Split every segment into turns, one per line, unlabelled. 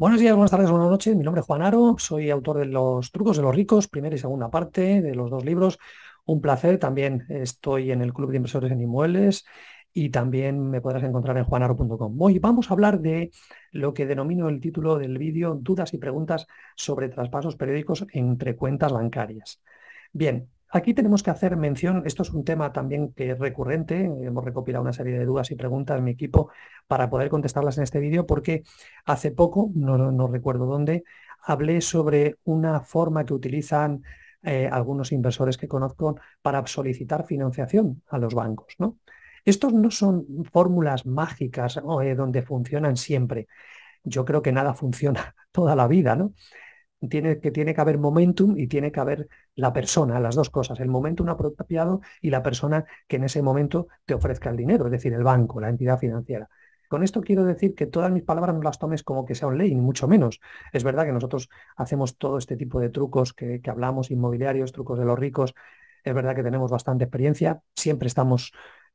Buenos días, buenas tardes, buenas noches. Mi nombre es Juan Aro, soy autor de Los trucos de los ricos, primera y segunda parte de los dos libros. Un placer, también estoy en el Club de Inversores en Inmuebles y también me podrás encontrar en juanaro.com. Hoy vamos a hablar de lo que denomino el título del vídeo, dudas y preguntas sobre traspasos periódicos entre cuentas bancarias. Bien, Aquí tenemos que hacer mención, esto es un tema también que es recurrente, hemos recopilado una serie de dudas y preguntas en mi equipo para poder contestarlas en este vídeo, porque hace poco, no, recuerdo dónde, hablé sobre una forma que utilizan eh, algunos inversores que conozco para solicitar financiación a los bancos. ¿no? Estos no son fórmulas mágicas eh, donde funcionan siempre. Yo creo que nada funciona toda la vida, ¿no? tiene, que tiene que haber momentum y tiene que haber la persona, las dos cosas, el momentum apropiado y la persona que en ese momento te ofrezca el dinero, es decir, el banco, la entidad financiera. Con esto quiero decir que todas mis palabras no las tomes como que sea un ley, ni mucho menos. Es verdad que nosotros hacemos todo este tipo de trucos que hablamos, inmobiliarios, trucos de los ricos. Es verdad que tenemos bastante experiencia, siempre estamos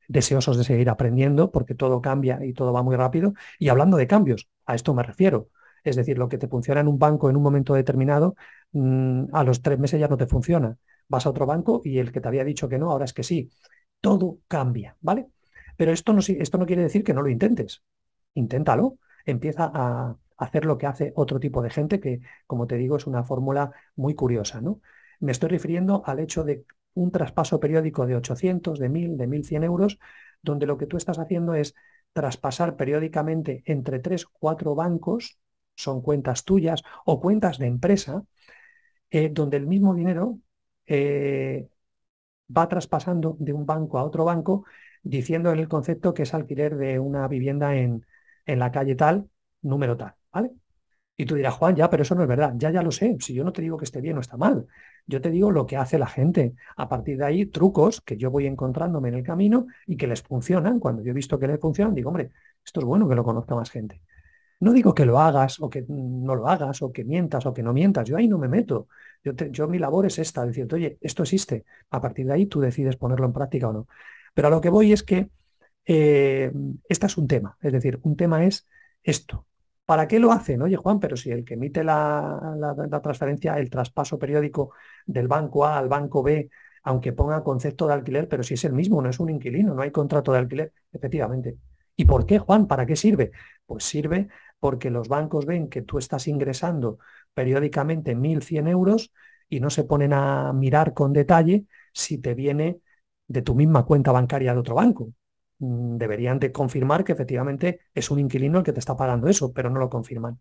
deseosos de seguir aprendiendo porque todo cambia y todo va muy rápido. Y hablando de cambios, a esto me refiero. Es decir, lo que te funciona en un banco en un momento determinado, mm, a los tres meses ya no te funciona. Vas a otro banco y el que te había dicho que no, ahora es que sí. Todo cambia, ¿vale? Pero esto no, esto no quiere decir que no lo intentes. Inténtalo. Empieza a hacer lo que hace otro tipo de gente, que, como te digo, es una fórmula muy curiosa, ¿no? Me estoy refiriendo al hecho de un traspaso periódico de 800, de 1000, de 1100 euros, donde lo que tú estás haciendo es traspasar periódicamente entre 3, 4 bancos son cuentas tuyas o cuentas de empresa, eh, donde el mismo dinero eh, va traspasando de un banco a otro banco, diciendo en el concepto que es alquiler de una vivienda en, la calle tal, número tal, ¿vale? Y tú dirás, Juan, ya, pero eso no es verdad. Ya, ya lo sé. Si yo no te digo que esté bien o está mal, yo te digo lo que hace la gente. A partir de ahí, trucos que yo voy encontrándome en el camino y que les funcionan. Cuando yo he visto que les funcionan, digo, hombre, esto es bueno que lo conozca más gente. No digo que lo hagas o que no lo hagas o que mientas o que no mientas. Yo ahí no me meto. Yo, mi labor es esta, decirte, oye, esto existe. A partir de ahí tú decides ponerlo en práctica o no. Pero a lo que voy es que eh, este es un tema. Es decir, un tema es esto. ¿Para qué lo hacen? Oye, Juan, pero si el que emite la, la transferencia, el traspaso periódico del banco A al banco B, aunque ponga concepto de alquiler, pero si es el mismo, no es un inquilino, no hay contrato de alquiler, efectivamente. ¿Y por qué, Juan? ¿Para qué sirve? Pues sirve porque los bancos ven que tú estás ingresando periódicamente 1.100 euros y no se ponen a mirar con detalle si te viene de tu misma cuenta bancaria de otro banco. Mm, deberían de confirmar que efectivamente es un inquilino el que te está pagando eso, pero no lo confirman.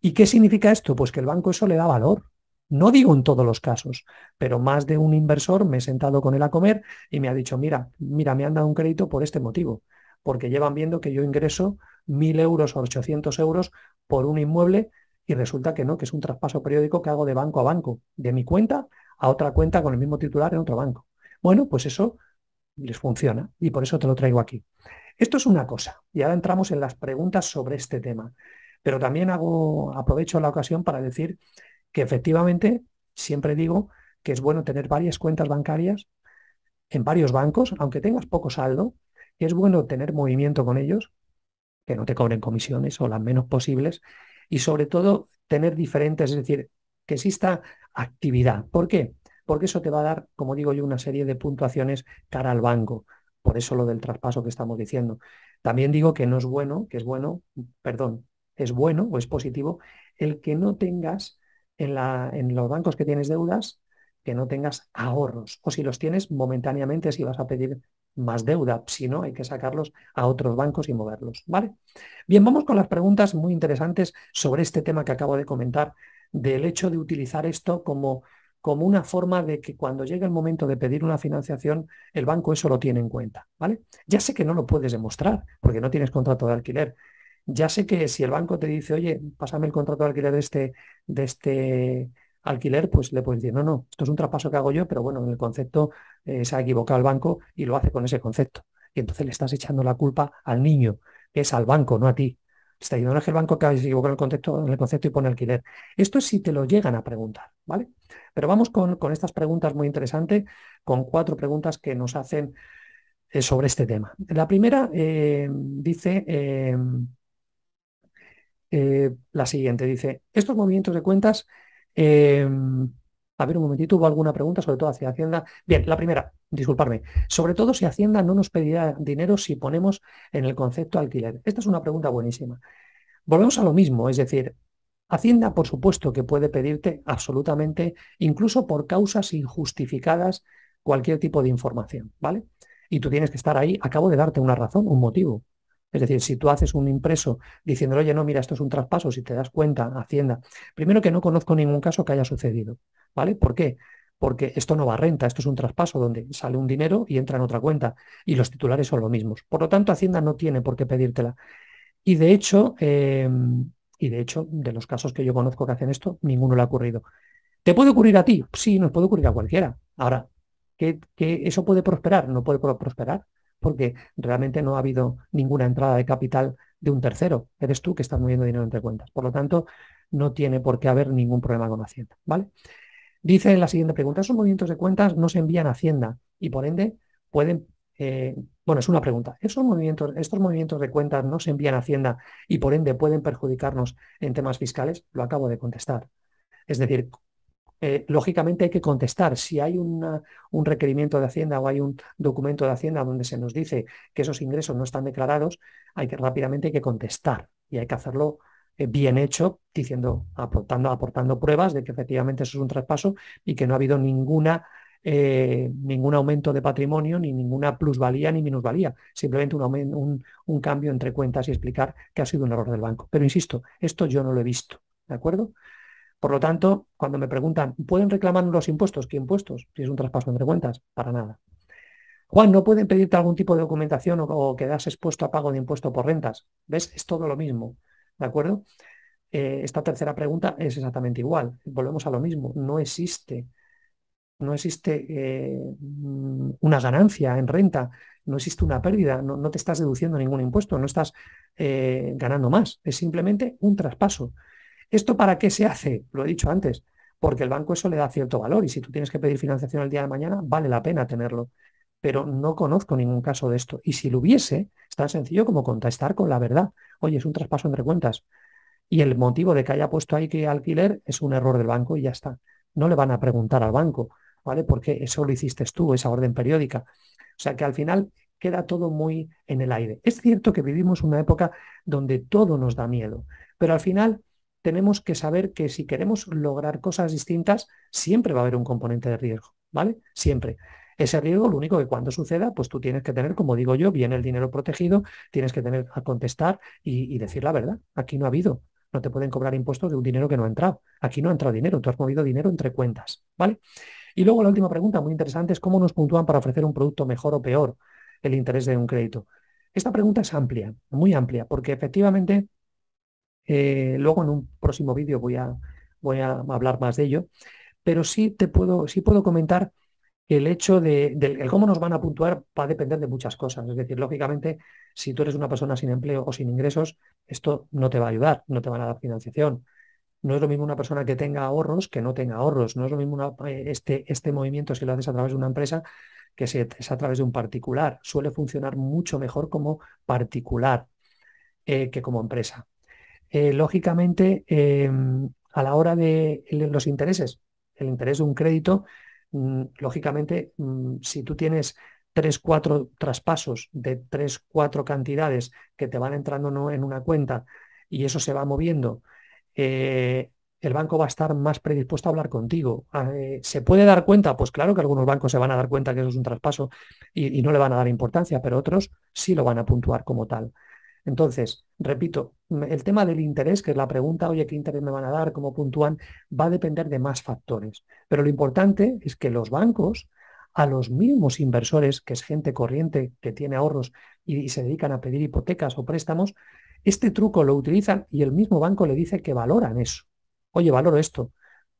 ¿Y qué significa esto? Pues que el banco eso le da valor. No digo en todos los casos, pero más de un inversor me he sentado con él a comer y me ha dicho, mira, mira, me han dado un crédito por este motivo porque llevan viendo que yo ingreso 1.000 euros o 800 euros por un inmueble y resulta que no, que es un traspaso periódico que hago de banco a banco, de mi cuenta a otra cuenta con el mismo titular en otro banco. Bueno, pues eso les funciona y por eso te lo traigo aquí. Esto es una cosa y ahora entramos en las preguntas sobre este tema, pero también hago, aprovecho la ocasión para decir que efectivamente siempre digo que es bueno tener varias cuentas bancarias en varios bancos, aunque tengas poco saldo, es bueno tener movimiento con ellos, que no te cobren comisiones o las menos posibles, y sobre todo tener diferentes, es decir, que exista actividad. ¿Por qué? Porque eso te va a dar, como digo yo, una serie de puntuaciones cara al banco. Por eso lo del traspaso que estamos diciendo. También digo que no es bueno, que es bueno, perdón, es bueno o es positivo el que no tengas en, la, en los bancos que tienes deudas, que no tengas ahorros. O si los tienes momentáneamente, si vas a pedir más deuda, si no hay que sacarlos a otros bancos y moverlos, ¿vale? Bien, vamos con las preguntas muy interesantes sobre este tema que acabo de comentar, del hecho de utilizar esto como, como una forma de que cuando llegue el momento de pedir una financiación, el banco eso lo tiene en cuenta, ¿vale? Ya sé que no lo puedes demostrar porque no tienes contrato de alquiler, ya sé que si el banco te dice, oye, pásame el contrato de alquiler de este, de este alquiler, pues le puedes decir, no, no, esto es un traspaso que hago yo, pero bueno, en el concepto eh, se ha equivocado el banco y lo hace con ese concepto. Y entonces le estás echando la culpa al niño, que es al banco, no a ti. Está diciendo, no es el banco que se equivocado en el concepto, el concepto y pone alquiler. Esto es si te lo llegan a preguntar, ¿vale? Pero vamos con, estas preguntas muy interesantes, con cuatro preguntas que nos hacen eh, sobre este tema. La primera eh, dice... la siguiente. Dice, estos movimientos de cuentas Em, a ver, un momentito, hubo alguna pregunta, sobre todo hacia Hacienda. Bien, la primera, disculparme. Sobre todo si Hacienda no nos pedirá dinero si ponemos en el concepto alquiler. Esta es una pregunta buenísima. Volvemos a lo mismo, es decir, Hacienda, por supuesto, que puede pedirte absolutamente, incluso por causas injustificadas, cualquier tipo de información, ¿vale? Y tú tienes que estar ahí, acabo de darte una razón, un motivo. Es decir, si tú haces un impreso diciéndole, oye, no, mira, esto es un traspaso, si te das cuenta, Hacienda, primero que no conozco ningún caso que haya sucedido, ¿vale? ¿Por qué? Porque esto no va a renta, esto es un traspaso donde sale un dinero y entra en otra cuenta y los titulares son los mismos. Por lo tanto, Hacienda no tiene por qué pedírtela. Y de hecho, em, y de hecho, de los casos que yo conozco que hacen esto, ninguno le ha ocurrido. ¿Te puede ocurrir a ti? Sí, nos puede ocurrir a cualquiera. Ahora, eso puede prosperar? No puede prosperar porque realmente no ha habido ninguna entrada de capital de un tercero. Eres tú que estás moviendo dinero entre cuentas. Por lo tanto, no tiene por qué haber ningún problema con Hacienda. ¿vale? Dice la siguiente pregunta, esos movimientos de cuentas no se envían a Hacienda y por ende pueden... Eh, bueno, es una pregunta. ¿Esos movimientos, ¿Estos movimientos de cuentas no se envían a Hacienda y por ende pueden perjudicarnos en temas fiscales? Lo acabo de contestar. Es decir, eh, lógicamente hay que contestar. Si hay un requerimiento de Hacienda o hay un documento de Hacienda donde se nos dice que esos ingresos no están declarados, hay que rápidamente hay que contestar y hay que hacerlo eh, bien hecho, diciendo, aportando, aportando pruebas de que efectivamente eso es un traspaso y que no ha habido ninguna, eh, ningún aumento de patrimonio, ni ninguna plusvalía ni minusvalía, simplemente un, un cambio entre cuentas y explicar que ha sido un error del banco. Pero insisto, esto yo no lo he visto, ¿de acuerdo? Por lo tanto, cuando me preguntan, ¿pueden reclamar los impuestos? ¿Qué impuestos? Si es un traspaso entre cuentas, para nada. Juan, ¿no pueden pedirte algún tipo de documentación o, quedas expuesto a pago de impuesto por rentas? ¿Ves? Es todo lo mismo. ¿De acuerdo? Eh, esta tercera pregunta es exactamente igual. Volvemos a lo mismo. No existe. No existe eh, una ganancia en renta, no existe una pérdida, no, te estás deduciendo ningún impuesto, no estás eh, ganando más. Es simplemente un traspaso. ¿Esto para qué se hace? Lo he dicho antes, porque el banco eso le da cierto valor y si tú tienes que pedir financiación el día de mañana, vale la pena tenerlo. Pero no conozco ningún caso de esto. Y si lo hubiese, es tan sencillo como contestar con la verdad. Oye, es un traspaso entre cuentas. Y el motivo de que haya puesto ahí que alquiler es un error del banco y ya está. No le van a preguntar al banco, ¿vale? Porque eso lo hiciste tú, esa orden periódica. O sea que al final queda todo muy en el aire. Es cierto que vivimos una época donde todo nos da miedo, pero al final tenemos que saber que si queremos lograr cosas distintas, siempre va a haber un componente de riesgo, ¿vale? Siempre. Ese riesgo, lo único que cuando suceda, pues tú tienes que tener, como digo yo, bien el dinero protegido, tienes que tener a contestar y, y decir la verdad. Aquí no ha habido, no te pueden cobrar impuestos de un dinero que no ha entrado. Aquí no ha entrado dinero, tú has movido dinero entre cuentas, ¿vale? Y luego la última pregunta, muy interesante, es cómo nos puntúan para ofrecer un producto mejor o peor el interés de un crédito. Esta pregunta es amplia, muy amplia, porque efectivamente eh, luego en un próximo vídeo voy a, voy a hablar más de ello, pero sí te puedo, sí puedo comentar el hecho de, del, cómo nos van a puntuar va a depender de muchas cosas. Es decir, lógicamente, si tú eres una persona sin empleo o sin ingresos, esto no te va a ayudar, no te van a dar financiación. No es lo mismo una persona que tenga ahorros que no tenga ahorros. No es lo mismo eh, este, este movimiento si lo haces a través de una empresa que si es a través de un particular. Suele funcionar mucho mejor como particular eh, que como empresa. Eh, lógicamente, eh, a la hora de los intereses, el interés de un crédito, mm, lógicamente, mm, si tú tienes tres, cuatro traspasos de tres, cuatro cantidades que te van entrando en una cuenta y eso se va moviendo, eh, el banco va a estar más predispuesto a hablar contigo. Ah, ¿Se puede dar cuenta? Pues claro que algunos bancos se van a dar cuenta que eso es un traspaso y, y no le van a dar importancia, pero otros sí lo van a puntuar como tal. Entonces, repito, el tema del interés, que es la pregunta, oye, ¿qué interés me van a dar? ¿Cómo puntúan? Va a depender de más factores. Pero lo importante es que los bancos, a los mismos inversores, que es gente corriente que tiene ahorros y, se dedican a pedir hipotecas o préstamos, este truco lo utilizan y el mismo banco le dice que valoran eso. Oye, valoro esto.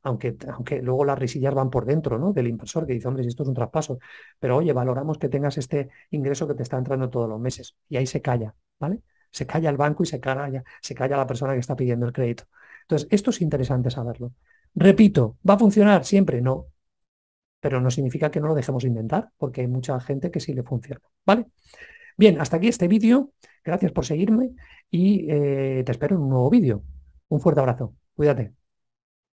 Aunque, aunque, luego las risillas van por dentro ¿no? del inversor que dice, hombre, si esto es un traspaso, pero oye, valoramos que tengas este ingreso que te está entrando todos los meses y ahí se calla, ¿vale? se calla el banco y se calla, se calla la persona que está pidiendo el crédito. Entonces, esto es interesante saberlo. Repito, ¿va a funcionar? Siempre no. Pero no significa que no lo dejemos intentar, porque hay mucha gente que sí le funciona. ¿Vale? Bien, hasta aquí este vídeo. Gracias por seguirme y eh, te espero en un nuevo vídeo. Un fuerte abrazo. Cuídate.